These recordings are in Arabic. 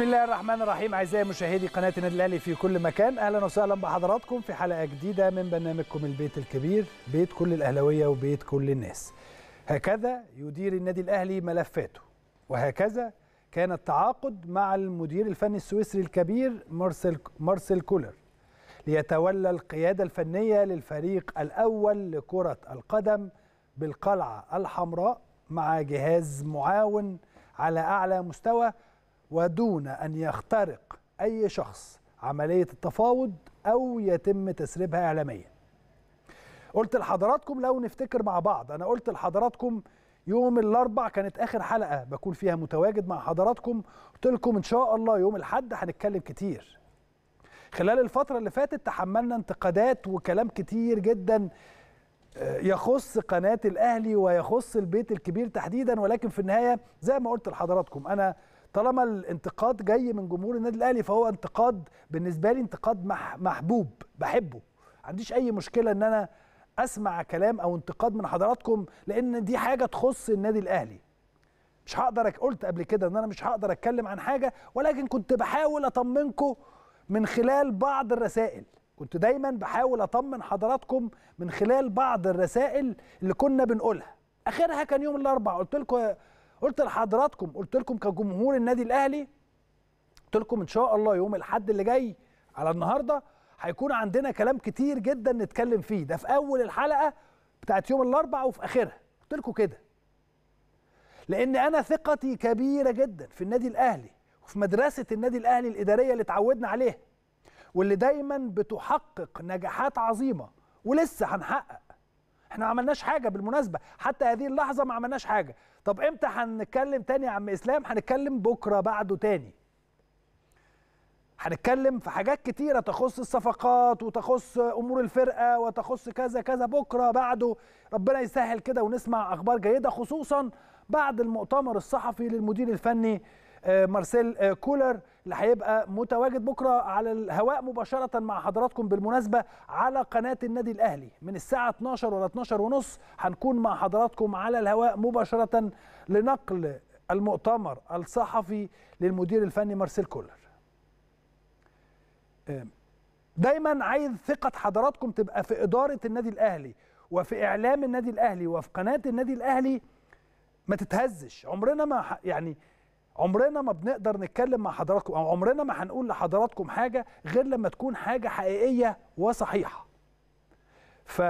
بسم الله الرحمن الرحيم اعزائي مشاهدي قناه النادي الاهلي في كل مكان اهلا وسهلا بحضراتكم في حلقه جديده من برنامجكم البيت الكبير بيت كل الاهلاويه وبيت كل الناس هكذا يدير النادي الاهلي ملفاته وهكذا كان التعاقد مع المدير الفني السويسري الكبير مارسيل مارسيل كولر ليتولى القياده الفنيه للفريق الاول لكره القدم بالقلعه الحمراء مع جهاز معاون على اعلى مستوى ودون أن يخترق أي شخص عملية التفاوض أو يتم تسريبها إعلاميا قلت لحضراتكم لو نفتكر مع بعض أنا قلت لحضراتكم يوم الأربع كانت آخر حلقة بكون فيها متواجد مع حضراتكم قلت لكم إن شاء الله يوم الحد هنتكلم كتير خلال الفترة اللي فاتت تحملنا انتقادات وكلام كتير جدا آه، يخص قناة الأهلي ويخص البيت الكبير تحديدا ولكن في النهاية زي ما قلت لحضراتكم أنا طالما الانتقاد جاي من جمهور النادي الاهلي فهو انتقاد بالنسبه لي انتقاد مح محبوب بحبه ما عنديش اي مشكله ان انا اسمع كلام او انتقاد من حضراتكم لان دي حاجه تخص النادي الاهلي مش هقدر قلت قبل كده ان انا مش هقدر اتكلم عن حاجه ولكن كنت بحاول اطمنكم من خلال بعض الرسائل كنت دايما بحاول اطمن حضراتكم من خلال بعض الرسائل اللي كنا بنقولها اخرها كان يوم الاربعاء قلت لكم قلت لحضراتكم قلت لكم كجمهور النادي الاهلي قلت لكم ان شاء الله يوم الاحد اللي جاي على النهارده هيكون عندنا كلام كتير جدا نتكلم فيه ده في اول الحلقه بتاعت يوم الاربعاء وفي اخرها قلت لكم كده لان انا ثقتي كبيره جدا في النادي الاهلي وفي مدرسه النادي الاهلي الاداريه اللي اتعودنا عليها واللي دايما بتحقق نجاحات عظيمه ولسه هنحقق احنا ما عملناش حاجه بالمناسبه حتى هذه اللحظه ما عملناش حاجه طب امتى هنتكلم تاني يا عم اسلام هنتكلم بكره بعده تاني هنتكلم في حاجات كتيرة تخص الصفقات وتخص أمور الفرقة وتخص كذا كذا بكرة بعده ربنا يسهل كده ونسمع أخبار جيدة خصوصا بعد المؤتمر الصحفي للمدير الفني آه، مارسيل آه، كولر اللي هيبقى متواجد بكره على الهواء مباشره مع حضراتكم بالمناسبه على قناه النادي الاهلي من الساعه 12 ولا 12 ونص هنكون مع حضراتكم على الهواء مباشره لنقل المؤتمر الصحفي للمدير الفني مارسيل كولر آه، دايما عايز ثقه حضراتكم تبقى في اداره النادي الاهلي وفي اعلام النادي الاهلي وفي قناه النادي الاهلي ما تتهزش عمرنا ما يعني عمرنا ما بنقدر نتكلم مع حضراتكم او عمرنا ما هنقول لحضراتكم حاجه غير لما تكون حاجه حقيقيه وصحيحه ف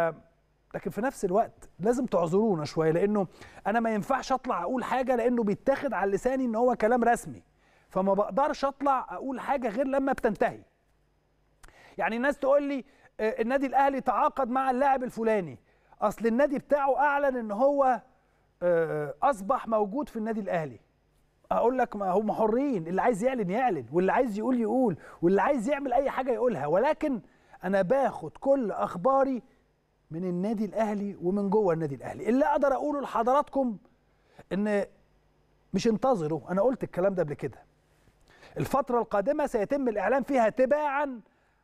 لكن في نفس الوقت لازم تعذرونا شويه لانه انا ما ينفعش اطلع اقول حاجه لانه بيتاخد على لساني ان هو كلام رسمي فما بقدرش اطلع اقول حاجه غير لما بتنتهي يعني الناس تقول لي آه، النادي الاهلي تعاقد مع اللاعب الفلاني اصل النادي بتاعه اعلن ان هو آه، اصبح موجود في النادي الاهلي اقول لك ما هم حرين اللي عايز يعلن يعلن واللي عايز يقول يقول واللي عايز يعمل اي حاجه يقولها ولكن انا باخد كل اخباري من النادي الاهلي ومن جوه النادي الاهلي اللي اقدر اقوله لحضراتكم ان مش انتظروا انا قلت الكلام ده قبل كده الفتره القادمه سيتم الاعلان فيها تباعا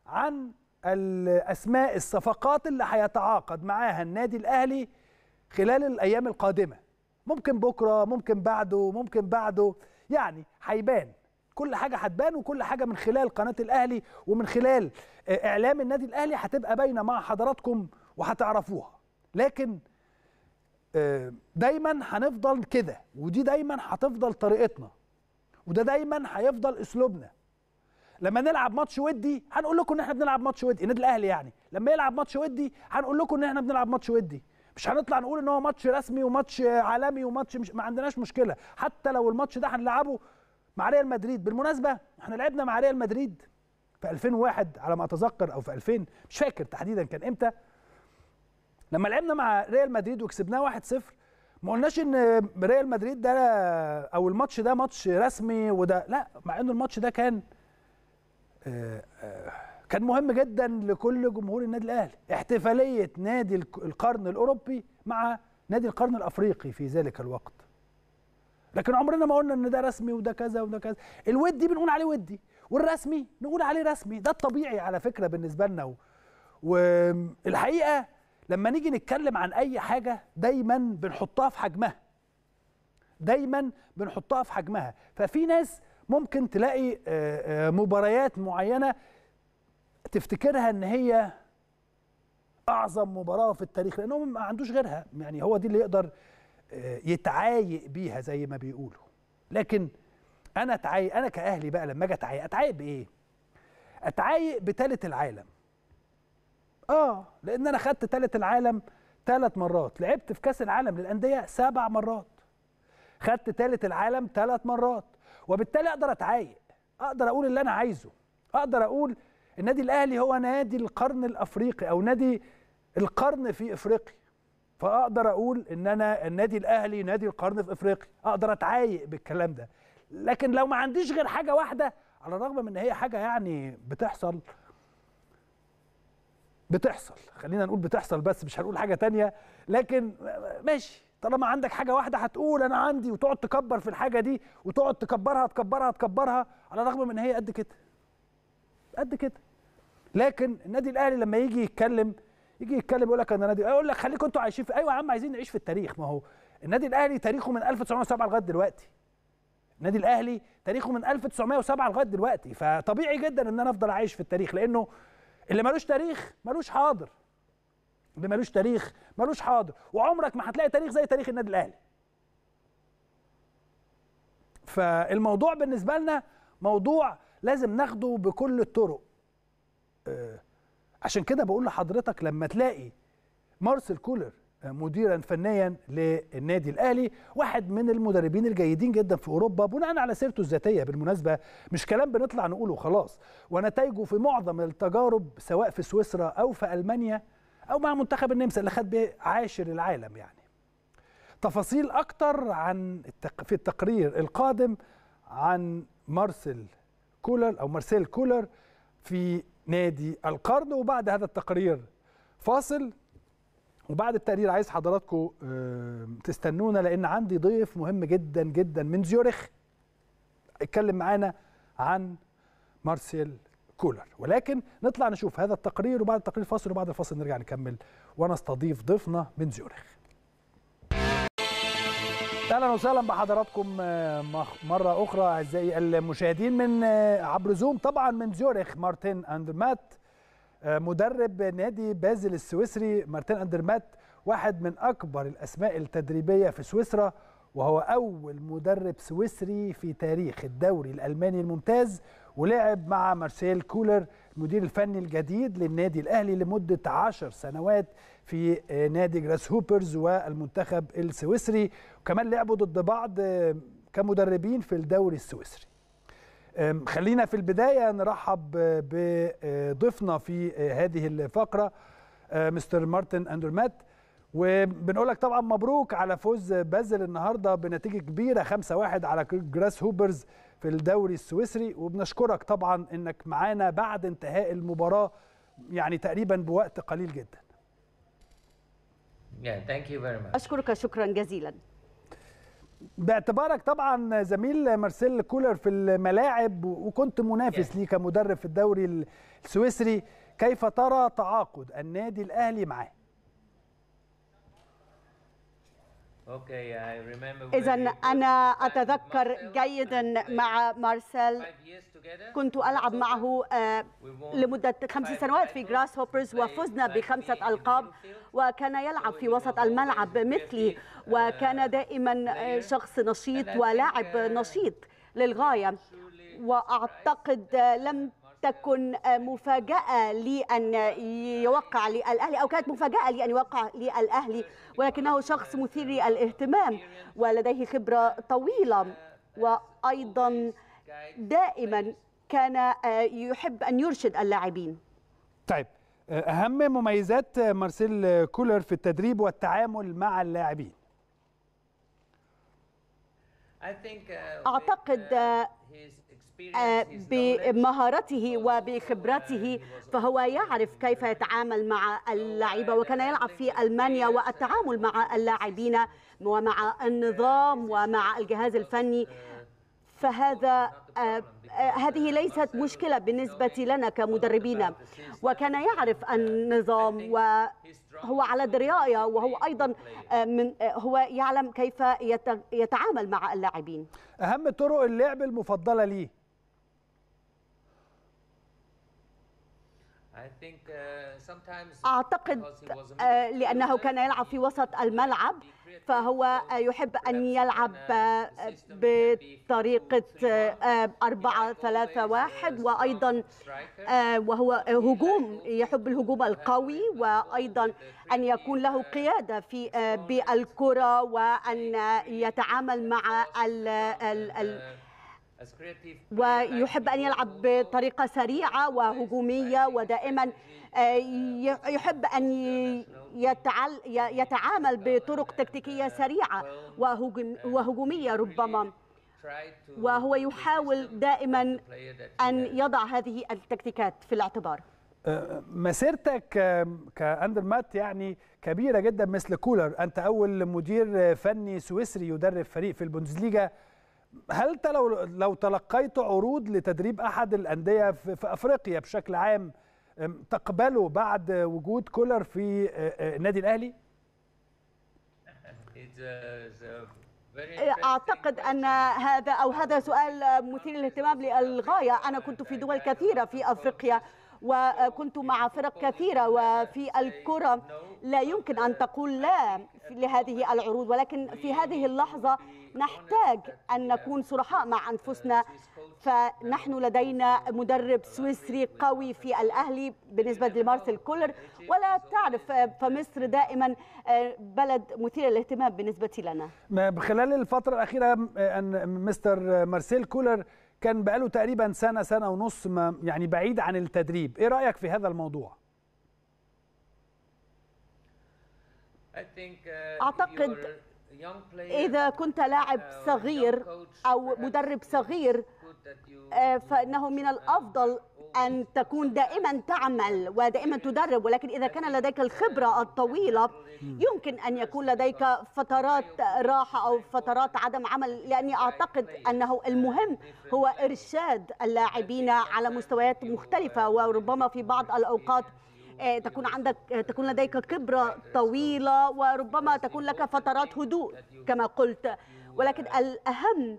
عن اسماء الصفقات اللي هيتعاقد معاها النادي الاهلي خلال الايام القادمه ممكن بكره ممكن بعده ممكن بعده يعني هيبان كل حاجه هتبان وكل حاجه من خلال قناه الاهلي ومن خلال آه، اعلام النادي الاهلي هتبقى باينه مع حضراتكم وهتعرفوها لكن آه، دايما هنفضل كده ودي دايما هتفضل طريقتنا وده دايما هيفضل اسلوبنا لما نلعب ماتش ودي هنقول لكم ان احنا بنلعب ماتش ودي النادي الاهلي يعني لما يلعب ماتش ودي هنقول لكم ان احنا بنلعب ماتش ودي مش هنطلع نقول ان هو ماتش رسمي وماتش عالمي وماتش مش ما عندناش مشكله حتى لو الماتش ده هنلعبه مع ريال مدريد بالمناسبه احنا لعبنا مع ريال مدريد في 2001 على ما اتذكر او في 2000 مش فاكر تحديدا كان امتى لما لعبنا مع ريال مدريد وكسبناه 1-0 ما قلناش ان ريال مدريد ده او الماتش ده ماتش رسمي وده لا مع انه الماتش ده كان آه، آه، كان مهم جدا لكل جمهور النادي الاهلي احتفاليه نادي القرن الاوروبي مع نادي القرن الافريقي في ذلك الوقت لكن عمرنا ما قلنا ان ده رسمي وده كذا وده كذا الودي بنقول عليه ودي والرسمي نقول عليه رسمي ده الطبيعي على فكره بالنسبه لنا و... والحقيقه لما نيجي نتكلم عن اي حاجه دايما بنحطها في حجمها دايما بنحطها في حجمها ففي ناس ممكن تلاقي آه، آه، مباريات معينه تفتكرها ان هي اعظم مباراه في التاريخ لانه ما عندوش غيرها يعني هو دي اللي يقدر آه، يتعايق بيها زي ما بيقولوا لكن انا اتعايق انا كاهلي بقى لما اجي اتعايق اتعايق بايه اتعايق بثالث العالم اه لان انا خدت ثالث العالم ثلاث مرات لعبت في كاس العالم للانديه سبع مرات خدت ثالث العالم ثلاث مرات وبالتالي اقدر اتعايق اقدر اقول اللي انا عايزه اقدر اقول النادي الاهلي هو نادي القرن الافريقي او نادي القرن في افريقيا فاقدر اقول ان انا النادي الاهلي نادي القرن في افريقيا اقدر اتعايق بالكلام ده لكن لو ما عنديش غير حاجه واحده على الرغم من ان هي حاجه يعني بتحصل بتحصل خلينا نقول بتحصل بس مش هنقول حاجه تانية لكن ماشي طالما عندك حاجه واحده هتقول انا عندي وتقعد تكبر في الحاجه دي وتقعد تكبرها تكبرها تكبرها على الرغم من ان هي قد كده قد كده لكن النادي الاهلي لما يجي يتكلم يجي يتكلم يقول لك انا نادي اقول لك خليكم انتوا عايشين في ايوه يا عم عايزين نعيش في التاريخ ما هو النادي الاهلي تاريخه من 1907 لغايه دلوقتي النادي الاهلي تاريخه من 1907 لغايه دلوقتي فطبيعي جدا ان انا افضل عايش في التاريخ لانه اللي ملوش تاريخ ملوش حاضر اللي ملوش تاريخ ملوش حاضر وعمرك ما هتلاقي تاريخ زي تاريخ النادي الاهلي فالموضوع بالنسبه لنا موضوع لازم ناخده بكل الطرق عشان كده بقول لحضرتك لما تلاقي مارسيل كولر آه، مديرا فنيا للنادي الاهلي واحد من المدربين الجيدين جدا في اوروبا بناء على سيرته الذاتيه بالمناسبه مش كلام بنطلع نقوله خلاص ونتائجه في معظم التجارب سواء في سويسرا او في المانيا او مع منتخب النمسا اللي خد به عاشر العالم يعني تفاصيل اكتر عن التق... في التقرير القادم عن مارسيل كولر او مارسيل كولر في نادي القرن وبعد هذا التقرير فاصل وبعد التقرير عايز حضراتكم تستنونا لان عندي ضيف مهم جدا جدا من زيورخ اتكلم معانا عن مارسيل كولر ولكن نطلع نشوف هذا التقرير وبعد التقرير فاصل وبعد الفاصل نرجع نكمل ونستضيف ضيفنا من زيورخ اهلا وسهلا بحضراتكم آه، مره اخرى اعزائي المشاهدين من آه، عبر زوم طبعا من زيورخ مارتن اندرمات آه، مدرب نادي بازل السويسري مارتن اندرمات واحد من اكبر الاسماء التدريبيه في سويسرا وهو اول مدرب سويسري في تاريخ الدوري الالماني الممتاز ولعب مع مارسيل كولر المدير الفني الجديد للنادي الأهلي لمدة عشر سنوات في آه، نادي جراس هوبرز والمنتخب السويسري وكمان لعبوا ضد بعض آه، كمدربين في الدوري السويسري خلينا في البداية نرحب آه، بضيفنا في هذه الفقرة مستر مارتن أندرمات وبنقول لك طبعا مبروك على فوز بازل النهارده بنتيجه كبيره 5-1 على جراس هوبرز في الدوري السويسري وبنشكرك طبعا انك معانا بعد انتهاء المباراه يعني تقريبا بوقت قليل جدا. Yeah, اشكرك شكرا جزيلا. باعتبارك طبعا زميل مارسيل كولر في الملاعب وكنت منافس yeah. ليه كمدرب في الدوري السويسري كيف ترى تعاقد النادي الاهلي معاه؟ إذا أنا أتذكر جيدا مع مارسيل كنت ألعب معه آه، لمدة خمس سنوات في جراس هوبرز وفزنا بخمسة ألقاب وكان يلعب في وسط الملعب مثلي وكان دائما آه، شخص نشيط ولاعب uh, نشيط للغاية وأعتقد لم تكن مفاجأة لأن يوقع للأهلي أو كانت مفاجأة لأن يوقع للأهلي ولكنه شخص مثير للاهتمام ولديه خبرة طويلة وأيضا دائما كان آه، يحب أن يرشد اللاعبين طيب آه، أهم مميزات مارسيل كولر في التدريب والتعامل مع اللاعبين uh, أعتقد uh, آه، بمهارته وبخبرته فهو يعرف كيف يتعامل مع اللعيبة وكان يلعب في ألمانيا والتعامل مع اللاعبين ومع النظام ومع الجهاز الفني فهذا آه، آه، هذه ليست مشكلة بالنسبة لنا كمدربين وكان يعرف النظام وهو على دراية وهو أيضا من هو يعلم كيف يتعامل مع اللاعبين أهم طرق اللعب المفضلة ليه Uh, أعتقد آه، لأنه كان يلعب في وسط الملعب فهو يحب أن يلعب uh, آه، بطريقة 4 3 1 وأيضا آه، وهو هجوم يحب الهجوم القوي وأيضا أن يكون له uh, قيادة في بالكرة وأن يتعامل مع ال ويحب أن يلعب بطريقة سريعة وهجومية ودائما آه، uh, يحب أن يتعامل بطرق تكتيكية uh, سريعة uh, وهجومية ربما وهو يحاول دائما أن يضع هذه التكتيكات في الاعتبار أه، مسيرتك آه، كأندرمات يعني كبيرة جدا مثل كولر أنت أول مدير فني سويسري يدرب فريق في البونزليجا هل لو لو تلقيت عروض لتدريب احد الانديه في افريقيا بشكل عام تقبله بعد وجود كولر في النادي الاهلي؟ uh, إيه، اعتقد ان هذا او هذا سؤال مثير للاهتمام للغايه انا كنت في دول كثيره في افريقيا وكنت مع فرق كثيرة وفي الكرة لا يمكن أن تقول لا لهذه العروض ولكن في هذه اللحظة نحتاج أن نكون صرحاء مع أنفسنا فنحن لدينا مدرب سويسري قوي في الأهلي بالنسبة لمارسيل كولر ولا تعرف فمصر دائما آه، بلد مثير للاهتمام بالنسبة لنا خلال الفترة الأخيرة آه، أن مستر مارسيل كولر كان بقاله تقريبا سنه سنه ونص ما يعني بعيد عن التدريب ايه رايك في هذا الموضوع uh, اعتقد إذا كنت لاعب uh, صغير أو مدرب صغير آه، فإنه من الأفضل أن تكون دائما تعمل ودائما تدرب ولكن إذا كان لديك الخبرة الطويلة يمكن أن يكون لديك فترات راحة أو فترات عدم عمل لأني أعتقد أنه المهم هو إرشاد اللاعبين على مستويات مختلفة وربما في بعض الأوقات آه، تكون عندك تكون لديك خبرة طويلة وربما تكون لك فترات هدوء كما قلت ولكن الأهم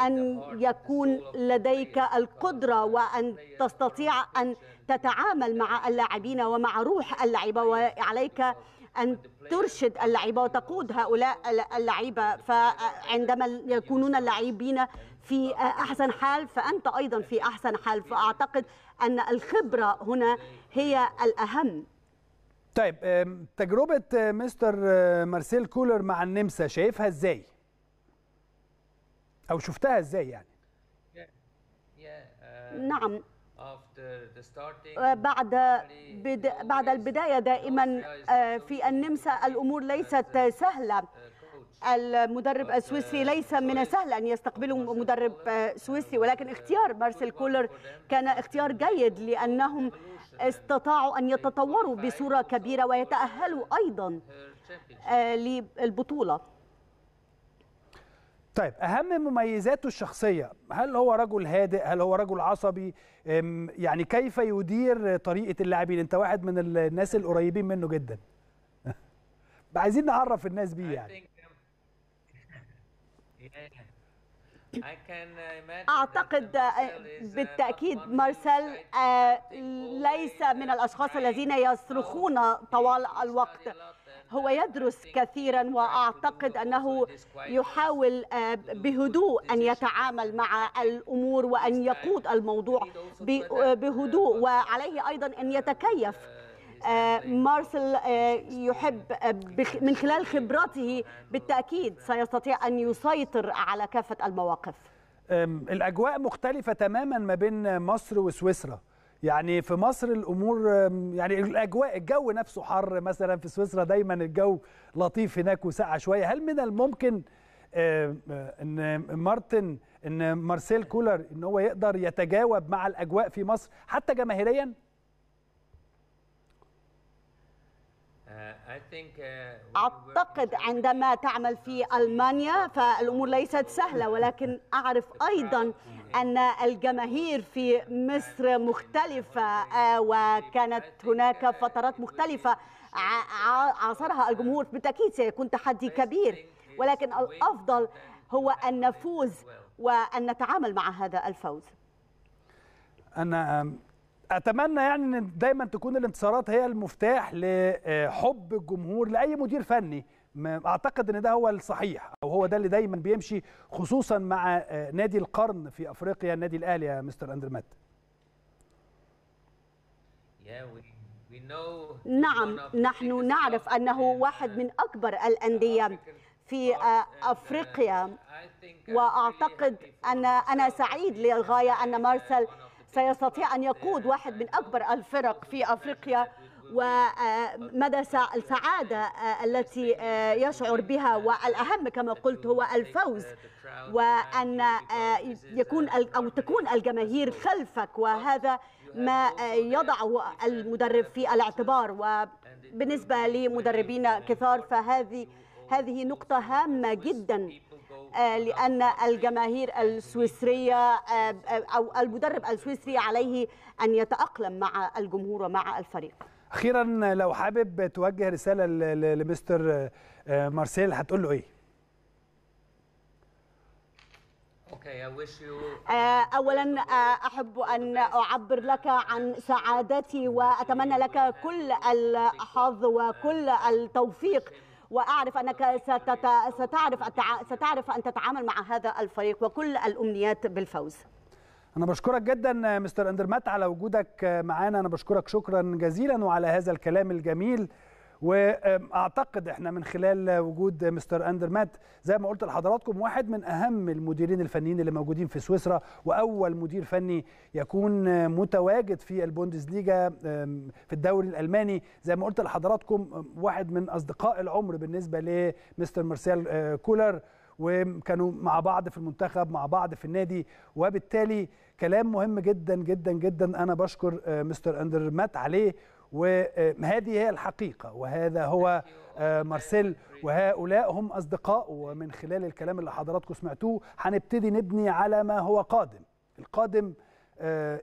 أن يكون لديك uh, القدرة وأن تستطيع أن تتعامل مع اللاعبين ومع روح اللعبة وعليك أن ترشد اللعيبة وتقود هؤلاء اللعيبة فعندما يكونون اللاعبين في أحسن حال فأنت أيضا في أحسن حال فأعتقد أن الخبرة هنا هي الأهم طيب تجربة آه، مستر آه، مارسيل كولر مع النمسا شايفها إزاي؟ او شفتها ازاي يعني نعم آه، آه، بعد بد... بعد البدايه دائما آه، في النمسا الامور ليست سهله uh, المدرب السويسري uh, ليس من السهل ان يستقبله uh, مدرب سويسري ولكن اختيار مارسيل كولر كان اختيار جيد لانهم استطاعوا ان يتطوروا بصوره كبيره ويتاهلوا ايضا للبطوله طيب اهم مميزاته الشخصيه هل هو رجل هادئ هل هو رجل عصبي يعني كيف يدير طريقه اللاعبين انت واحد من الناس القريبين منه جدا عايزين نعرف الناس بيه يعني أعتقد uh, بالتأكيد مارسيل آه، ليس من الأشخاص الذين يصرخون طوال الوقت هو يدرس كثيرا وأعتقد أنه يحاول آه، بهدوء أن يتعامل مع الأمور وأن يقود الموضوع آه، بهدوء وعليه أيضا أن يتكيف آه، مارسل يحب من خلال خبراته بالتأكيد سيستطيع أن يسيطر على كافة المواقف الأجواء مختلفة تماما ما بين مصر وسويسرا يعني في مصر الامور يعني الاجواء الجو نفسه حر مثلا في سويسرا دايما الجو لطيف هناك وسقع شويه هل من الممكن آه، ان مارتن ان مارسيل كولر ان هو يقدر يتجاوب مع الاجواء في مصر حتى جماهيريا uh, uh, أعتقد عندما تعمل في ألمانيا فالأمور ليست سهلة ولكن أعرف أيضا mm. أن الجماهير في مصر مختلفة آه، وكانت هناك فترات مختلفة عاصرها الجمهور بالتأكيد سيكون تحدي كبير ولكن الأفضل هو أن نفوز وأن نتعامل مع هذا الفوز أنا اتمنى يعني ان دايما تكون الانتصارات هي المفتاح لحب الجمهور لاي مدير فني اعتقد ان ده هو الصحيح او هو ده اللي دايما بيمشي خصوصا مع آه، نادي القرن في افريقيا النادي الاهلي يا مستر اندرمات نعم نحن نعرف انه واحد من uh, اكبر الانديه في آه، uh, افريقيا واعتقد ان انا سعيد للغايه ان uh, مارسيل سيستطيع ان يقود واحد من اكبر الفرق في افريقيا ومدى السعادة آه، التي آه، يشعر بها والأهم كما قلت هو الفوز وأن آه، يكون أو تكون الجماهير خلفك وهذا ما يضعه المدرب في الاعتبار وبالنسبة لمدربين كثار فهذه هذه نقطة هامة جدا لأن الجماهير السويسرية أو المدرب السويسري عليه أن يتأقلم مع الجمهور ومع الفريق اخيرا لو حابب توجه رساله لمستر آه، مارسيل هتقول له ايه آه، اولا آه، احب ان اعبر لك عن سعادتي واتمنى لك كل الحظ وكل التوفيق واعرف انك ستتع... ستعرف ستعرف ان تتعامل مع هذا الفريق وكل الامنيات بالفوز انا بشكرك جدا مستر اندرمات على وجودك معانا انا بشكرك شكرا جزيلا وعلى هذا الكلام الجميل واعتقد احنا من خلال وجود مستر اندرمات زي ما قلت لحضراتكم واحد من اهم المديرين الفنيين اللي موجودين في سويسرا واول مدير فني يكون متواجد في البوندسليغا في الدوري الالماني زي ما قلت لحضراتكم واحد من اصدقاء العمر بالنسبه لمستر مارسيل آه، كولر وكانوا مع بعض في المنتخب مع بعض في النادي وبالتالي كلام مهم جدا جدا جدا انا بشكر آه، مستر اندر مات عليه وهذه آه، هي الحقيقة وهذا هو آه، مارسيل وهؤلاء هم أصدقاء ومن خلال الكلام اللي حضراتكم سمعتوه هنبتدي نبني على ما هو قادم القادم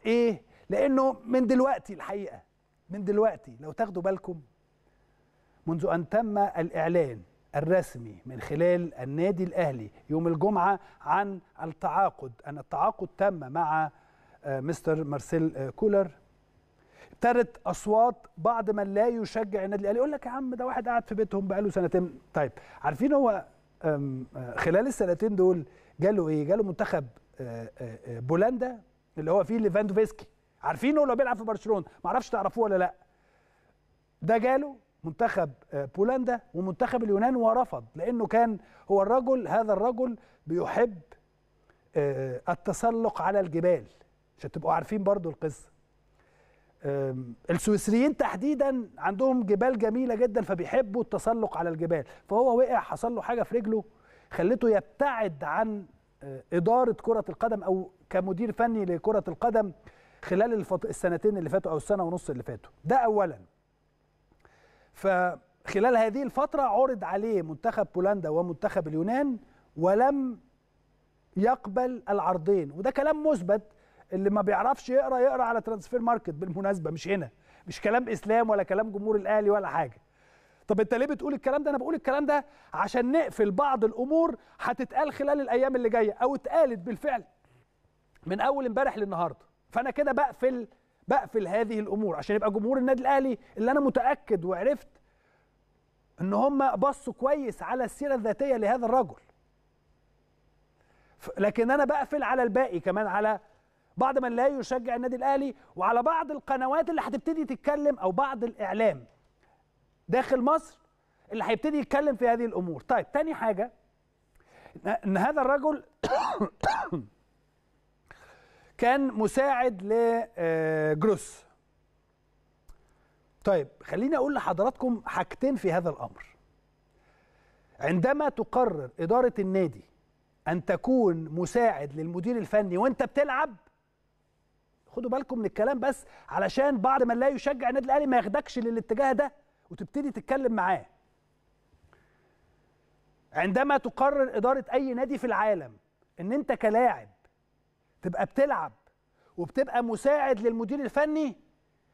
إيه؟ لأنه من دلوقتي الحقيقة من دلوقتي لو تاخدوا بالكم منذ أن تم الإعلان الرسمي من خلال النادي الأهلي يوم الجمعة عن التعاقد أن التعاقد تم مع آه، مستر مارسيل آه، كولر ابتدت أصوات بعض من لا يشجع النادي الأهلي يقول لك يا عم ده واحد قاعد في بيتهم بقاله سنتين طيب عارفين هو آه، خلال السنتين دول جاله إيه جاله منتخب بولندا اللي هو فيه ليفاندوفسكي عارفينه لو بيلعب في برشلونة معرفش تعرفوه ولا لا ده جاله منتخب آه، بولندا ومنتخب اليونان ورفض لانه كان هو الرجل هذا الرجل بيحب آه، التسلق على الجبال عشان تبقوا عارفين برضو القصه السويسريين تحديدا عندهم جبال جميله جدا فبيحبوا التسلق على الجبال فهو وقع حصل له حاجه في رجله خلته يبتعد عن آه، اداره كره القدم او كمدير فني لكره القدم خلال السنتين اللي فاتوا او السنه ونص اللي فاتوا ده اولا فخلال هذه الفترة عرض عليه منتخب بولندا ومنتخب اليونان ولم يقبل العرضين وده كلام مثبت اللي ما بيعرفش يقرا يقرا على ترانسفير ماركت بالمناسبه مش هنا مش كلام اسلام ولا كلام جمهور الاهلي ولا حاجه طب انت ليه بتقول الكلام ده انا بقول الكلام ده عشان نقفل بعض الامور هتتقال خلال الايام اللي جايه او اتقالت بالفعل من اول امبارح للنهارده فانا كده بقفل بقفل هذه الامور عشان يبقى جمهور النادي الاهلي اللي انا متاكد وعرفت ان هم بصوا كويس على السيره الذاتيه لهذا الرجل لكن انا بقفل على الباقي كمان على بعض من لا يشجع النادي الاهلي وعلى بعض القنوات اللي هتبتدي تتكلم او بعض الاعلام داخل مصر اللي هيبتدي يتكلم في هذه الامور طيب تاني حاجه ان هذا الرجل كان مساعد لجروس آه، طيب خليني اقول لحضراتكم حاجتين في هذا الامر عندما تقرر اداره النادي ان تكون مساعد للمدير الفني وانت بتلعب خدوا بالكم من الكلام بس علشان بعض من لا يشجع النادي الاهلي ما ياخدكش للاتجاه ده وتبتدي تتكلم معاه عندما تقرر اداره اي نادي في العالم ان انت كلاعب تبقى بتلعب وبتبقى مساعد للمدير الفني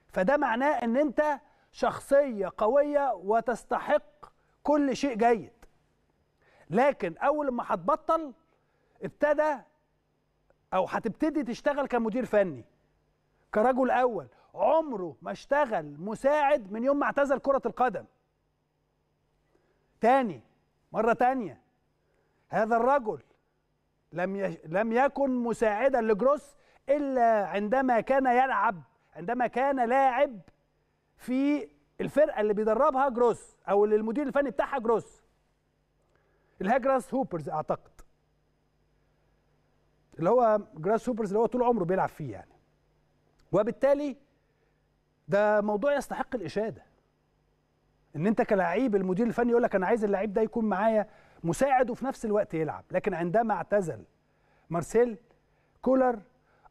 فده معناه ان انت شخصيه قويه وتستحق كل شيء جيد لكن اول ما هتبطل ابتدى او هتبتدي تشتغل كمدير فني كرجل اول عمره ما اشتغل مساعد من يوم ما اعتزل كره القدم تاني مره تانيه هذا الرجل لم يش... لم يكن مساعدا لجروس الا عندما كان يلعب عندما كان لاعب في الفرقه اللي بيدربها جروس او اللي المدير الفني بتاعها جروس الهاجراس هوبرز اعتقد اللي هو جراس هوبرز اللي هو طول عمره بيلعب فيه يعني وبالتالي ده موضوع يستحق الاشاده ان انت كلاعب المدير الفني يقول لك انا عايز اللعيب ده يكون معايا مساعد وفي نفس الوقت يلعب لكن عندما اعتزل مارسيل كولر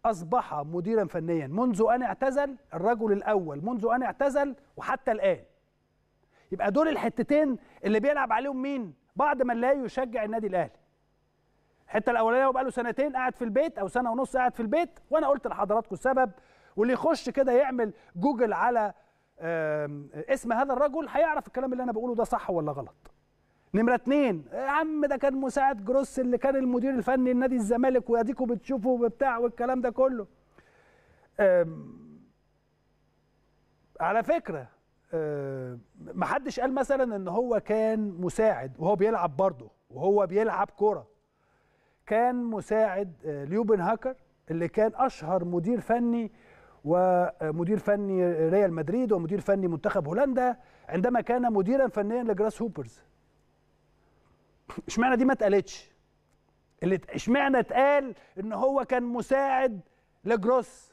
أصبح مديرا فنيا منذ أن اعتزل الرجل الأول منذ أن اعتزل وحتى الآن يبقى دول الحتتين اللي بيلعب عليهم مين بعض من لا يشجع النادي الأهلي الحته الاولانيه وبقى له سنتين قاعد في البيت او سنه ونص قاعد في البيت وانا قلت لحضراتكم السبب واللي يخش كده يعمل جوجل على اسم هذا الرجل هيعرف الكلام اللي انا بقوله ده صح ولا غلط نمره اتنين يا عم ده كان مساعد جروس اللي كان المدير الفني لنادي الزمالك واديكوا بتشوفوا وبتاع والكلام ده كله على فكره محدش قال مثلا ان هو كان مساعد وهو بيلعب برضه وهو بيلعب كره كان مساعد أه، ليوبن هاكر اللي كان اشهر مدير فني ومدير أه، فني ريال مدريد ومدير فني منتخب هولندا عندما كان مديرا فنيا لجراس هوبرز اشمعنى دي ما اتقالتش اللي اشمعنى اتقال ان هو كان مساعد لجروس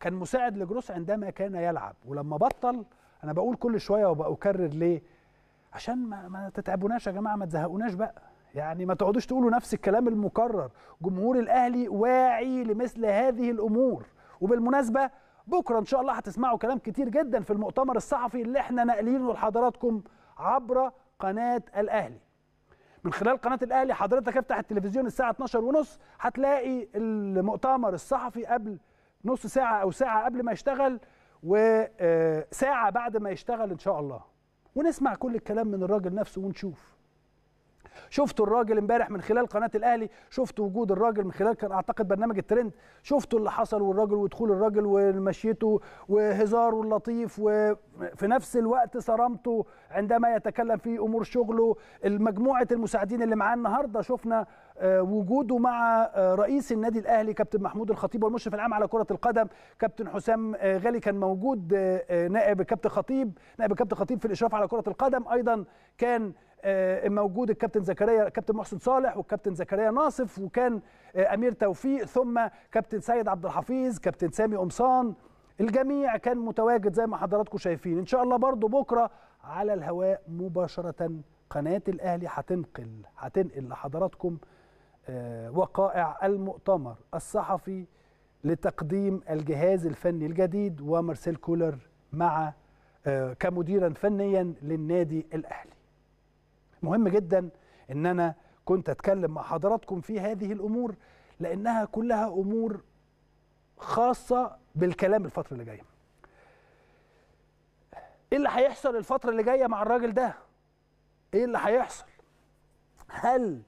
كان مساعد لجروس عندما كان يلعب ولما بطل انا بقول كل شويه وبكرر ليه عشان ما, ما تتعبوناش يا جماعه ما تزهقوناش بقى يعني ما تقعدوش تقولوا نفس الكلام المكرر جمهور الاهلي واعي لمثل هذه الامور وبالمناسبه بكره ان شاء الله هتسمعوا كلام كتير جدا في المؤتمر الصحفي اللي احنا ناقلينه لحضراتكم عبر قناه الاهلي من خلال قناه الاهلي حضرتك افتح التلفزيون الساعه 12 ونص هتلاقي المؤتمر الصحفي قبل نص ساعه او ساعه قبل ما يشتغل وساعه آه، بعد ما يشتغل ان شاء الله ونسمع كل الكلام من الراجل نفسه ونشوف شفتوا الراجل امبارح من خلال قناه الاهلي شفتوا وجود الراجل من خلال كان اعتقد برنامج الترند شفتوا اللي حصل والراجل ودخول الراجل ومشيته وهزاره اللطيف وفي نفس الوقت صرامته عندما يتكلم في امور شغله المجموعه المساعدين اللي معاه النهارده شفنا آه، وجوده مع آه، رئيس النادي الاهلي كابتن محمود الخطيب والمشرف العام على كره القدم كابتن حسام آه، غالي كان موجود نائب كابتن خطيب نائب كابتن خطيب في الاشراف على كره القدم ايضا كان آه، موجود الكابتن زكريا كابتن محسن صالح والكابتن زكريا ناصف وكان آه، امير توفيق ثم كابتن سيد عبد الحفيظ كابتن سامي قمصان الجميع كان متواجد زي ما حضراتكم شايفين ان شاء الله برضو بكره على الهواء مباشره قناه الاهلي هتنقل هتنقل لحضراتكم آه، وقائع المؤتمر الصحفي لتقديم الجهاز الفني الجديد ومارسيل كولر مع كمديرا فنيا للنادي الاهلي مهم جدا ان انا كنت اتكلم مع حضراتكم في هذه الامور لانها كلها امور خاصه بالكلام الفتره اللي جايه ايه اللي هيحصل الفتره اللي جايه مع الراجل ده ايه اللي هيحصل هل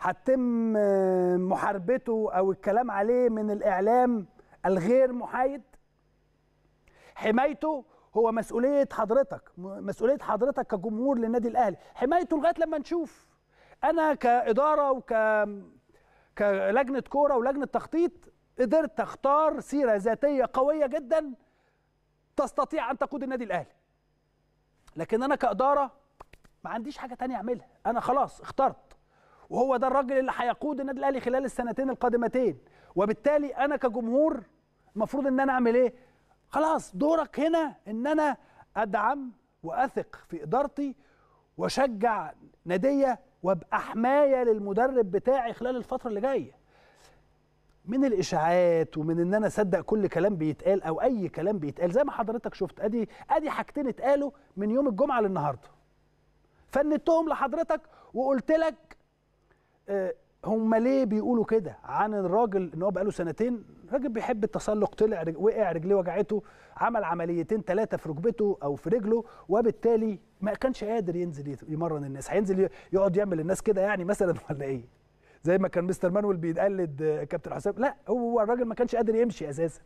هتتم محاربته او الكلام عليه من الاعلام الغير محايد حمايته هو مسؤوليه حضرتك مسؤوليه حضرتك كجمهور للنادي الاهلي حمايته لغايه لما نشوف انا كاداره وك كلجنه كوره ولجنه تخطيط قدرت اختار سيره ذاتيه قويه جدا تستطيع ان تقود النادي الاهلي لكن انا كاداره ما عنديش حاجه تانية اعملها انا خلاص اخترت وهو ده الراجل اللي هيقود النادي الاهلي خلال السنتين القادمتين وبالتالي انا كجمهور المفروض ان انا اعمل ايه خلاص دورك هنا ان انا ادعم واثق في ادارتي واشجع ناديه وابقى حمايه للمدرب بتاعي خلال الفتره اللي جايه من الاشاعات ومن ان انا اصدق كل كلام بيتقال او اي كلام بيتقال زي ما حضرتك شفت ادي ادي حاجتين اتقالوا من يوم الجمعه للنهارده فندتهم لحضرتك وقلت لك آه هم ليه بيقولوا كده عن الراجل ان هو بقاله سنتين راجل بيحب التسلق طلع وقع رجليه وجعته عمل عمليتين ثلاثه في ركبته او في رجله وبالتالي ما كانش قادر ينزل يمرن الناس هينزل يقعد يعمل الناس كده يعني مثلا ولا ايه زي ما كان مستر مانويل بيقلد كابتن حسام لا هو الراجل ما كانش قادر يمشي اساسا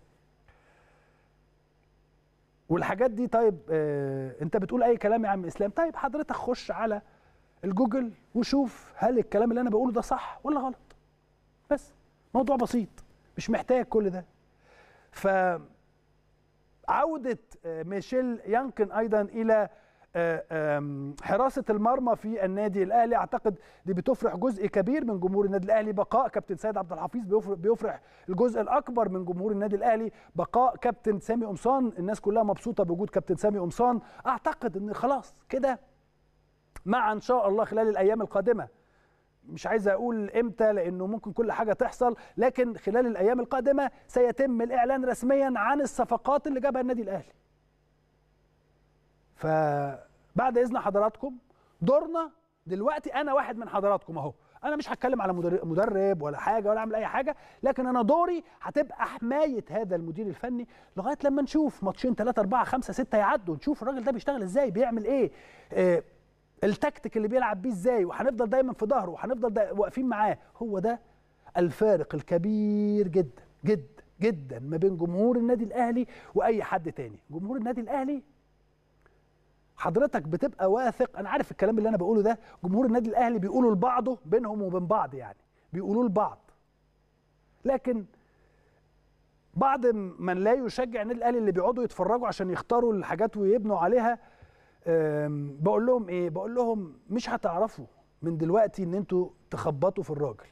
والحاجات دي طيب آه انت بتقول اي كلام يا عم اسلام طيب حضرتك خش على الجوجل وشوف هل الكلام اللي انا بقوله ده صح ولا غلط بس موضوع بسيط مش محتاج كل ده ف عودة آه، ميشيل يانكن أيضا إلى آه، حراسة المرمى في النادي الأهلي أعتقد دي بتفرح جزء كبير من جمهور النادي الأهلي بقاء كابتن سيد عبد الحفيظ بيفرح الجزء الأكبر من جمهور النادي الأهلي بقاء كابتن سامي قمصان الناس كلها مبسوطة بوجود كابتن سامي قمصان أعتقد إن خلاص كده مع ان شاء الله خلال الايام القادمه مش عايز اقول امتى لانه ممكن كل حاجه تحصل لكن خلال الايام القادمه سيتم الاعلان رسميا عن الصفقات اللي جابها النادي الاهلي فبعد اذن حضراتكم دورنا دلوقتي انا واحد من حضراتكم اهو انا مش هتكلم على مدرب ولا حاجه ولا اعمل اي حاجه لكن انا دوري هتبقى حمايه هذا المدير الفني لغايه لما نشوف ماتشين 3 4 5 6 يعدوا نشوف الراجل ده بيشتغل ازاي بيعمل ايه, إيه التكتيك اللي بيلعب بيه ازاي وهنفضل دايما في ظهره وهنفضل واقفين معاه هو ده الفارق الكبير جدا جدا جدا ما بين جمهور النادي الاهلي واي حد تاني جمهور النادي الاهلي حضرتك بتبقى واثق انا عارف الكلام اللي انا بقوله ده جمهور النادي الاهلي بيقولوا لبعضه بينهم وبين بعض يعني بيقولوا لبعض لكن بعض من لا يشجع النادي الاهلي اللي بيقعدوا يتفرجوا عشان يختاروا الحاجات ويبنوا عليها بقول لهم ايه بقول لهم مش هتعرفوا من دلوقتي ان انتوا تخبطوا في الراجل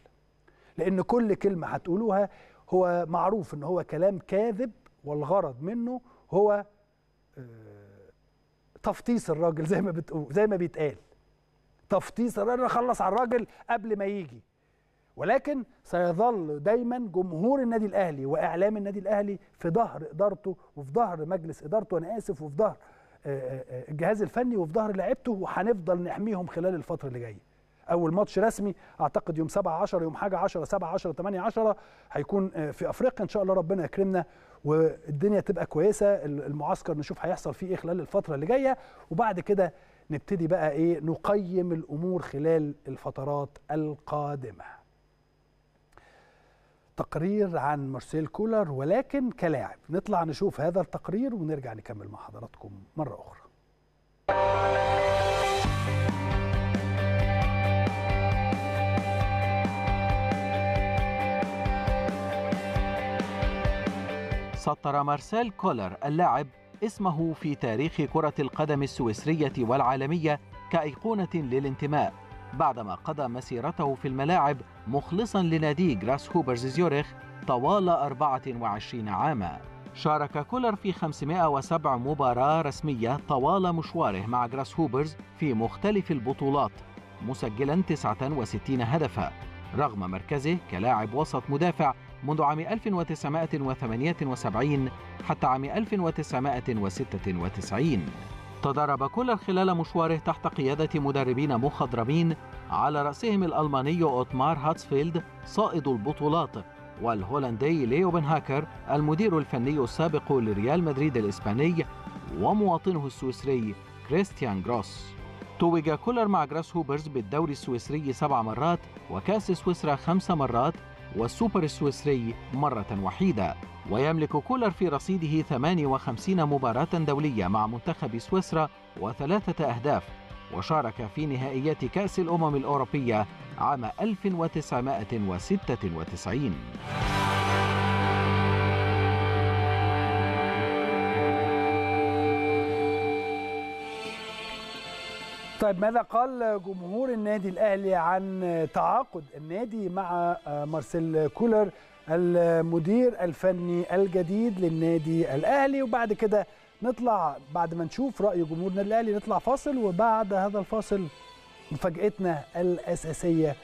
لان كل كلمه هتقولوها هو معروف ان هو كلام كاذب والغرض منه هو آه، تفطيس الراجل زي ما بتقول زي ما بيتقال تفطيس الراجل خلص على الراجل قبل ما يجي ولكن سيظل دايما جمهور النادي الاهلي واعلام النادي الاهلي في ظهر ادارته وفي ظهر مجلس ادارته انا اسف وفي ظهر الجهاز الفني وفي ظهر لعيبته وهنفضل نحميهم خلال الفتره اللي جايه اول ماتش رسمي اعتقد يوم 7 10 يوم حاجه 10 7 10 8 10 هيكون آه، في افريقيا ان شاء الله ربنا يكرمنا والدنيا تبقى كويسه المعسكر نشوف هيحصل فيه ايه خلال الفتره اللي جايه وبعد كده نبتدي بقى ايه نقيم الامور خلال الفترات القادمه تقرير عن مارسيل كولر ولكن كلاعب نطلع نشوف هذا التقرير ونرجع نكمل مع حضراتكم مرة أخرى سطر مارسيل كولر اللاعب اسمه في تاريخ كرة القدم السويسرية والعالمية كأيقونة للانتماء بعدما قضى مسيرته في الملاعب مخلصا لنادي جراس هوبرز زيورخ طوال 24 عاما شارك كولر في 507 مباراة رسمية طوال مشواره مع جراس هوبرز في مختلف البطولات مسجلا 69 هدفا رغم مركزه كلاعب وسط مدافع منذ عام 1978 حتى عام 1996 تدرب كولر خلال مشواره تحت قيادة مدربين مخضرمين على رأسهم الألماني أوتمار هاتسفيلد صائد البطولات والهولندي ليو بن هاكر المدير الفني السابق لريال مدريد الإسباني ومواطنه السويسري كريستيان جروس توج كولر مع جراس هوبرز بالدوري السويسري سبع مرات وكأس سويسرا خمس مرات والسوبر السويسري مرة وحيدة ويملك كولر في رصيده 58 مباراة دولية مع منتخب سويسرا وثلاثة أهداف وشارك في نهائيات كأس الأمم الأوروبية عام 1996 طيب ماذا قال جمهور النادي الاهلي عن تعاقد النادي مع مارسيل كولر المدير الفني الجديد للنادي الاهلي وبعد كده نطلع بعد ما نشوف راي جمهور النادي الاهلي نطلع فاصل وبعد هذا الفاصل مفاجاتنا الاساسيه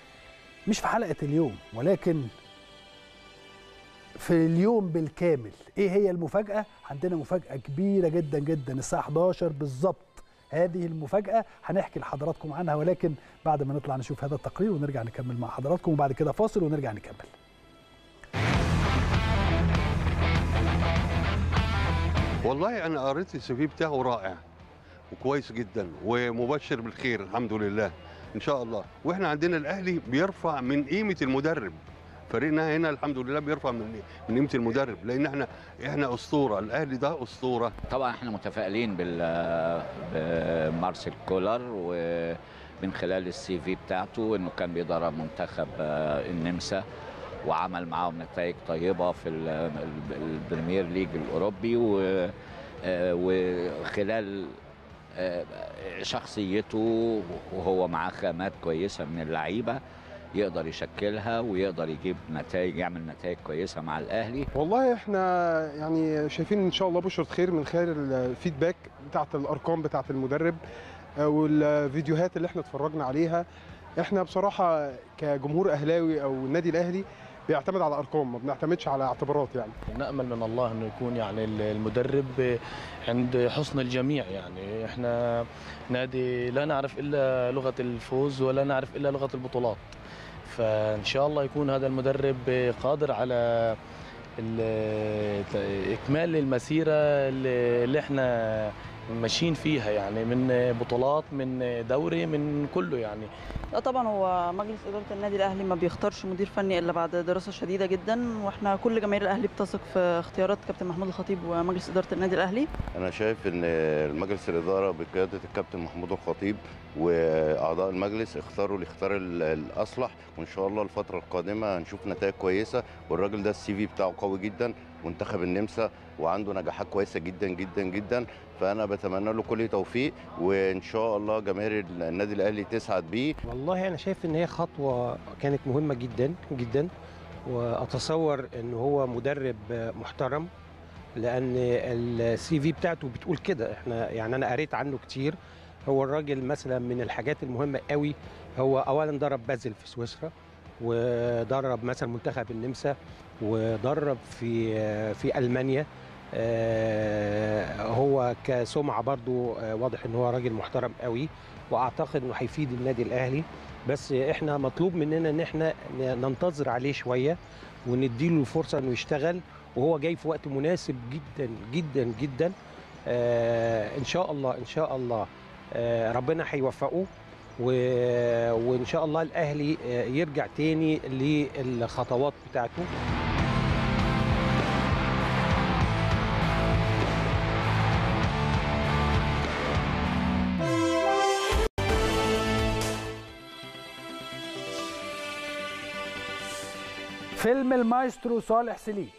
مش في حلقه اليوم ولكن في اليوم بالكامل ايه هي المفاجاه عندنا مفاجاه كبيره جدا جدا الساعه 11 بالظبط هذه المفاجاه هنحكي لحضراتكم عنها ولكن بعد ما نطلع نشوف هذا التقرير ونرجع نكمل مع حضراتكم وبعد كده فاصل ونرجع نكمل والله انا قريت السي في بتاعه رائع وكويس جدا ومبشر بالخير الحمد لله ان شاء الله واحنا عندنا الاهلي بيرفع من قيمه المدرب فريقنا هنا الحمد لله بيرفع من من قيمه المدرب لان احنا احنا اسطوره الاهلي ده اسطوره طبعا احنا متفائلين بال بمارسيل كولر ومن خلال السي في بتاعته انه كان بيدرب منتخب آه، النمسا وعمل معاهم نتائج طيبه في البريمير ليج الاوروبي و آه، وخلال آه، شخصيته وهو معاه خامات كويسه من اللعيبه يقدر يشكلها ويقدر يجيب نتائج يعمل نتائج كويسه مع الاهلي والله احنا يعني شايفين ان شاء الله بشرة خير من خير الفيدباك بتاعه الارقام بتاعه المدرب آه، والفيديوهات اللي احنا اتفرجنا عليها احنا بصراحه كجمهور اهلاوي او النادي الاهلي بيعتمد على ارقام ما بنعتمدش على اعتبارات يعني نامل من الله انه يكون يعني المدرب عند حسن الجميع يعني احنا نادي لا نعرف الا لغه الفوز ولا نعرف الا لغه البطولات فان شاء الله يكون هذا المدرب قادر على اكمال المسيره اللي احنا ماشيين فيها يعني من بطولات من دوري من كله يعني لا طبعا هو مجلس اداره النادي الاهلي ما بيختارش مدير فني الا بعد دراسه شديده جدا واحنا كل جماهير الاهلي بتثق في اختيارات كابتن محمود الخطيب ومجلس اداره النادي الاهلي انا شايف ان المجلس الاداره بقياده الكابتن محمود الخطيب واعضاء المجلس اختاروا الاختيار الاصلح وان شاء الله الفتره القادمه هنشوف نتائج كويسه والراجل ده السي في بتاعه قوي جدا منتخب النمسا وعنده نجاحات كويسه جدا جدا جدا فانا بتمنى له كل توفيق وان شاء الله جماهير النادي الاهلي تسعد بيه والله انا شايف ان هي خطوه كانت مهمه جدا جدا واتصور ان هو مدرب محترم لان السي في بتاعته بتقول كده احنا يعني انا قريت عنه كتير هو الراجل مثلا من الحاجات المهمه قوي هو اولا درب بازل في سويسرا ودرب مثلا منتخب النمسا ودرب في في المانيا آه، هو كسمعه برضو آه، واضح ان هو راجل محترم قوي واعتقد انه هيفيد النادي الاهلي بس احنا مطلوب مننا ان احنا ننتظر عليه شويه ونديله الفرصه انه يشتغل وهو جاي في وقت مناسب جدا جدا جدا آه، ان شاء الله ان شاء الله ربنا هيوفقه و... وان شاء الله الاهلي آه، يرجع تاني للخطوات بتاعته فيلم المايسترو صالح سليم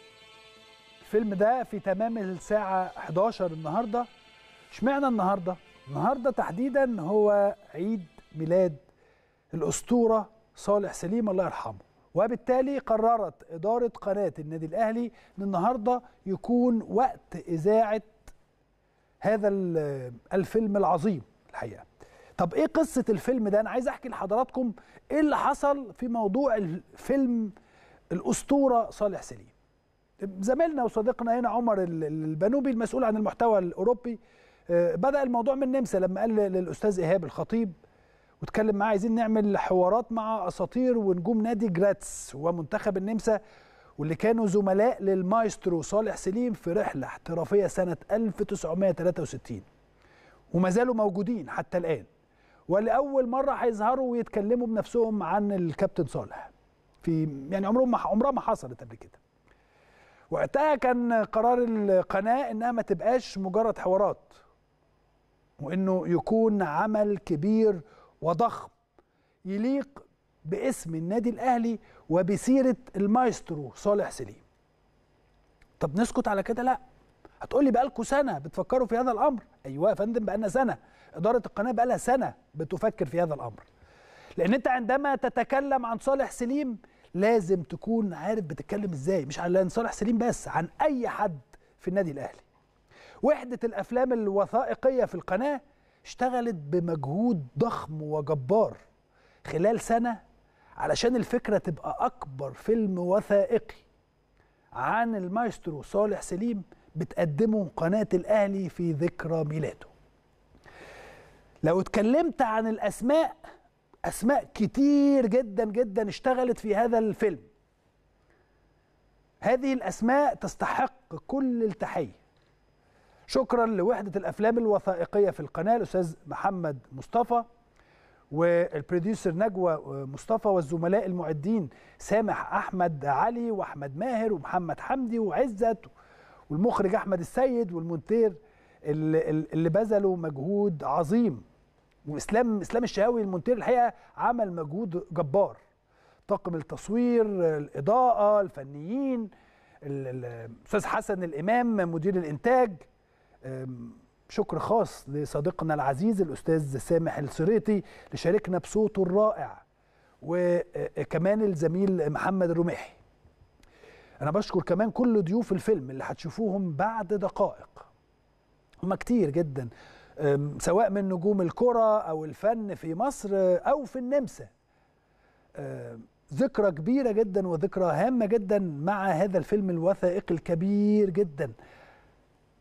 الفيلم ده في تمام الساعة 11 النهاردة اشمعنى النهاردة؟ النهاردة تحديدا هو عيد ميلاد الأسطورة صالح سليم الله يرحمه وبالتالي قررت إدارة قناة النادي الأهلي أن النهاردة يكون وقت إذاعة هذا الفيلم العظيم الحقيقة طب إيه قصة الفيلم ده أنا عايز أحكي لحضراتكم إيه اللي حصل في موضوع الفيلم الأسطورة صالح سليم زميلنا وصديقنا هنا عمر البنوبي المسؤول عن المحتوى الأوروبي آه، بدأ الموضوع من النمسا لما قال للأستاذ إيهاب الخطيب واتكلم معاه عايزين نعمل حوارات مع اساطير ونجوم نادي جراتس ومنتخب النمسا واللي كانوا زملاء للمايسترو صالح سليم في رحله احترافيه سنه 1963 وما زالوا موجودين حتى الان ولاول مره هيظهروا ويتكلموا بنفسهم عن الكابتن صالح في يعني عمرهم ما عمرها ما حصلت قبل كده وقتها كان قرار القناه انها ما تبقاش مجرد حوارات وانه يكون عمل كبير وضخم يليق باسم النادي الاهلي وبسيره المايسترو صالح سليم طب نسكت على كده لا هتقول لي بقالكم سنه بتفكروا في هذا الامر ايوه يا فندم بقالنا سنه اداره القناه بقالها سنه بتفكر في هذا الامر لان انت عندما تتكلم عن صالح سليم لازم تكون عارف بتتكلم ازاي مش عن صالح سليم بس عن اي حد في النادي الاهلي وحده الافلام الوثائقيه في القناه اشتغلت بمجهود ضخم وجبار خلال سنة علشان الفكرة تبقى أكبر فيلم وثائقي عن المايسترو صالح سليم بتقدمه قناة الأهلي في ذكرى ميلاده لو اتكلمت عن الأسماء أسماء كتير جدا جدا اشتغلت في هذا الفيلم هذه الأسماء تستحق كل التحية شكرا لوحده الافلام الوثائقيه في القناه الاستاذ محمد مصطفى والبروديوسر نجوى مصطفى والزملاء المعدين سامح احمد علي واحمد ماهر ومحمد حمدي وعزت والمخرج احمد السيد والمونتير اللي, اللي بذلوا مجهود عظيم واسلام اسلام الشهاوي المونتير الحقيقه عمل مجهود جبار طاقم التصوير الاضاءه الفنيين الاستاذ حسن الامام مدير الانتاج شكر خاص لصديقنا العزيز الاستاذ سامح السريطي لشاركنا بصوته الرائع وكمان الزميل محمد الرميحي انا بشكر كمان كل ضيوف الفيلم اللي هتشوفوهم بعد دقائق هما كتير جدا سواء من نجوم الكرة أو الفن في مصر أو في النمسا ذكرى كبيرة جدا وذكرى هامة جدا مع هذا الفيلم الوثائقي الكبير جدا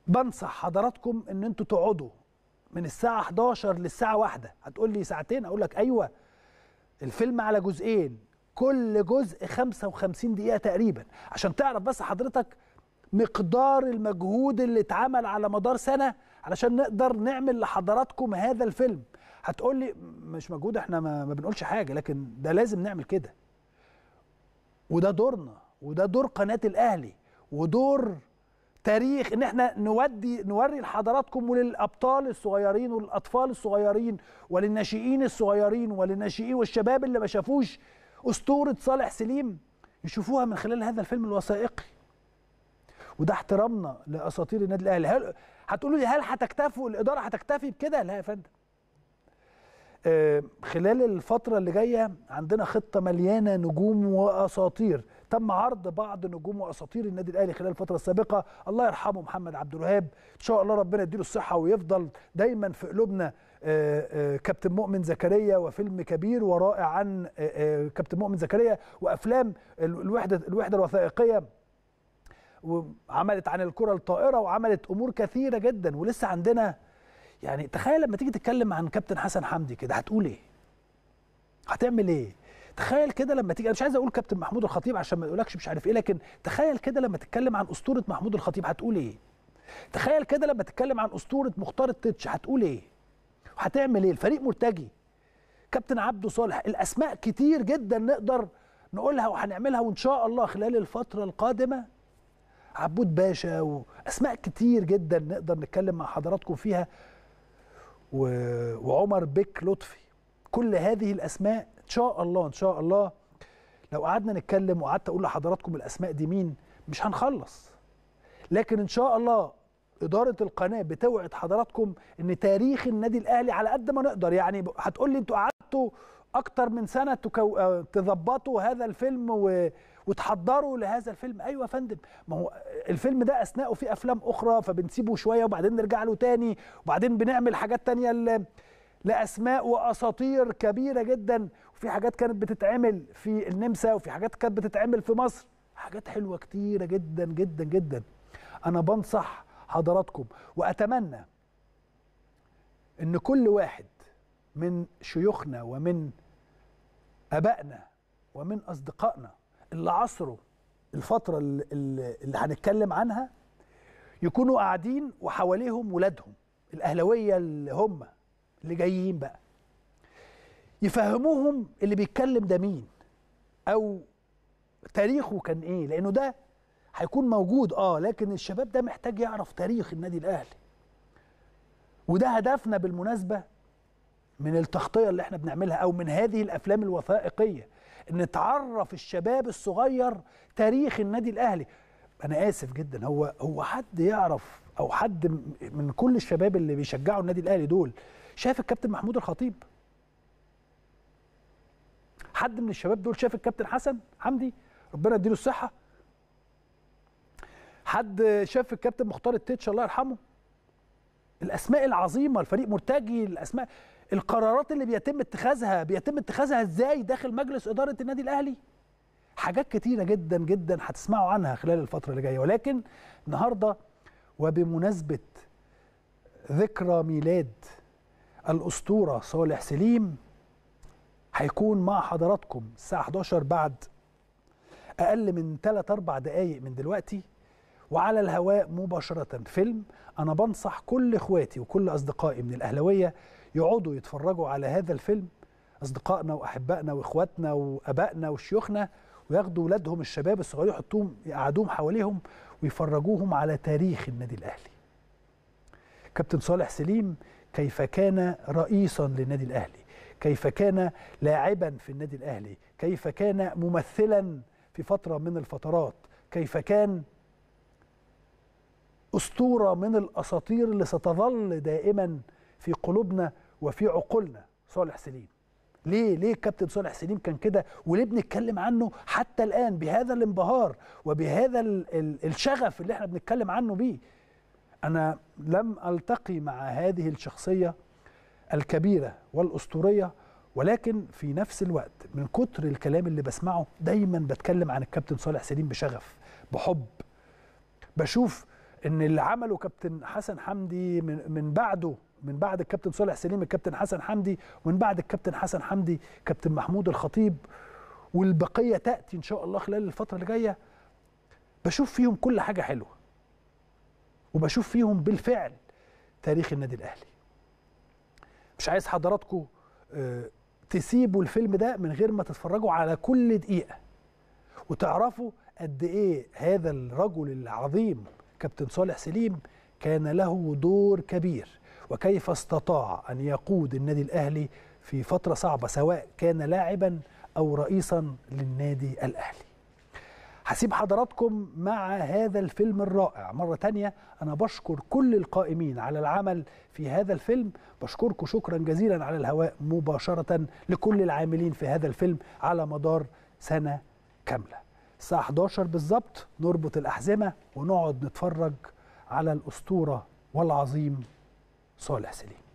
بنصح حضراتكم ان انتوا تقعدوا من الساعه 11 للساعه واحدة هتقول لي ساعتين اقول لك ايوه الفيلم على جزئين كل جزء 55 دقيقه تقريبا عشان تعرف بس حضرتك مقدار المجهود اللي اتعمل على مدار سنه علشان نقدر نعمل لحضراتكم هذا الفيلم هتقول لي مش مجهود احنا ما, ما بنقولش حاجه لكن ده لازم نعمل كده وده دورنا وده دور قناه الاهلي ودور تاريخ ان احنا نودي نوري لحضراتكم وللابطال الصغيرين وللاطفال الصغيرين وللناشئين الصغيرين وللناشئين والشباب اللي ما شافوش اسطوره صالح سليم يشوفوها من خلال هذا الفيلم الوثائقي وده احترامنا لاساطير النادي الاهلي هل هتقولوا لي هل هتكتفوا الاداره هتكتفي بكده لا يا فندم آه، خلال الفترة اللي جاية عندنا خطة مليانة نجوم وأساطير تم عرض بعض نجوم واساطير النادي الاهلي خلال الفتره السابقه الله يرحمه محمد عبد الوهاب ان شاء الله ربنا يديله الصحه ويفضل دايما في قلوبنا آه، آه، كابتن مؤمن زكريا وفيلم كبير ورائع عن آه، كابتن مؤمن زكريا وافلام الوحده الوحده الوثائقيه وعملت عن الكره الطائره وعملت امور كثيره جدا ولسه عندنا يعني تخيل لما تيجي تتكلم عن كابتن حسن حمدي كده هتقول ايه هتعمل ايه تخيل كده لما تيجي انا مش عايز اقول كابتن محمود الخطيب عشان ما يقولكش مش عارف ايه لكن تخيل كده لما تتكلم عن اسطوره محمود الخطيب هتقول ايه تخيل كده لما تتكلم عن اسطوره مختار التتش هتقول ايه وهتعمل ايه الفريق مرتجي كابتن عبده صالح الاسماء كتير جدا نقدر نقولها وهنعملها وان شاء الله خلال الفتره القادمه عبود باشا واسماء كتير جدا نقدر نتكلم مع حضراتكم فيها و... وعمر بك لطفي كل هذه الاسماء ان شاء الله ان شاء الله لو قعدنا نتكلم وقعدت اقول لحضراتكم الاسماء دي مين مش هنخلص لكن ان شاء الله اداره القناه بتوعد حضراتكم ان تاريخ النادي الاهلي على قد ما نقدر يعني هتقول لي انتوا قعدتوا اكتر من سنه تكو... تظبطوا هذا الفيلم و... وتحضروا لهذا الفيلم ايوه يا فندم ما هو الفيلم ده اثناءه في افلام اخرى فبنسيبه شويه وبعدين نرجع له تاني وبعدين بنعمل حاجات تانية اللي... لاسماء واساطير كبيره جدا وفي حاجات كانت بتتعمل في النمسا وفي حاجات كانت بتتعمل في مصر حاجات حلوه كتيره جدا جدا جدا انا بنصح حضراتكم واتمنى ان كل واحد من شيوخنا ومن ابائنا ومن اصدقائنا اللي عصروا الفتره اللي هنتكلم عنها يكونوا قاعدين وحواليهم ولادهم الاهلاويه اللي هم اللي جايين بقى يفهموهم اللي بيتكلم ده مين او تاريخه كان ايه لانه ده هيكون موجود اه لكن الشباب ده محتاج يعرف تاريخ النادي الاهلي وده هدفنا بالمناسبه من التغطيه اللي احنا بنعملها او من هذه الافلام الوثائقيه ان نتعرف الشباب الصغير تاريخ النادي الاهلي انا اسف جدا هو هو حد يعرف او حد من كل الشباب اللي بيشجعوا النادي الاهلي دول شاف الكابتن محمود الخطيب حد من الشباب دول شاف الكابتن حسن حمدي ربنا يديله الصحه حد شاف الكابتن مختار التتش الله يرحمه الاسماء العظيمه الفريق مرتجي الاسماء القرارات اللي بيتم اتخاذها بيتم اتخاذها ازاي داخل مجلس اداره النادي الاهلي حاجات كتيره جدا جدا هتسمعوا عنها خلال الفتره اللي جايه ولكن النهارده وبمناسبه ذكرى ميلاد الأسطورة صالح سليم هيكون مع حضراتكم الساعة 11 بعد أقل من 3 4 دقايق من دلوقتي وعلى الهواء مباشرة فيلم أنا بنصح كل إخواتي وكل أصدقائي من الاهلاويه يقعدوا يتفرجوا على هذا الفيلم أصدقائنا وأحبائنا وإخواتنا وأبائنا وشيوخنا وياخدوا ولادهم الشباب الصغير يحطوهم يقعدوهم حواليهم ويفرجوهم على تاريخ النادي الأهلي كابتن صالح سليم كيف كان رئيسا للنادي الأهلي كيف كان لاعبا في النادي الأهلي كيف كان ممثلا في فترة من الفترات كيف كان أسطورة من الأساطير اللي ستظل دائما في قلوبنا وفي عقولنا صالح سليم ليه ليه كابتن صالح سليم كان كده وليه بنتكلم عنه حتى الان بهذا الانبهار وبهذا الشغف اللي احنا بنتكلم عنه بيه أنا لم ألتقي مع هذه الشخصية الكبيرة والأسطورية ولكن في نفس الوقت من كتر الكلام اللي بسمعه دايما بتكلم عن الكابتن صالح سليم بشغف بحب بشوف ان اللي عمله كابتن حسن حمدي من, من بعده من بعد الكابتن صالح سليم الكابتن حسن حمدي ومن بعد الكابتن حسن حمدي كابتن محمود الخطيب والبقيه تاتي ان شاء الله خلال الفتره اللي جايه بشوف فيهم كل حاجه حلوه وبشوف فيهم بالفعل تاريخ النادي الاهلي مش عايز حضراتكم آه، تسيبوا الفيلم ده من غير ما تتفرجوا على كل دقيقه وتعرفوا قد ايه هذا الرجل العظيم كابتن صالح سليم كان له دور كبير وكيف استطاع ان يقود النادي الاهلي في فتره صعبه سواء كان لاعبا او رئيسا للنادي الاهلي هسيب حضراتكم مع هذا الفيلم الرائع مرة تانية أنا بشكر كل القائمين على العمل في هذا الفيلم بشكركم شكرا جزيلا على الهواء مباشرة لكل العاملين في هذا الفيلم على مدار سنة كاملة الساعة 11 بالظبط نربط الأحزمة ونقعد نتفرج على الأسطورة والعظيم صالح سليم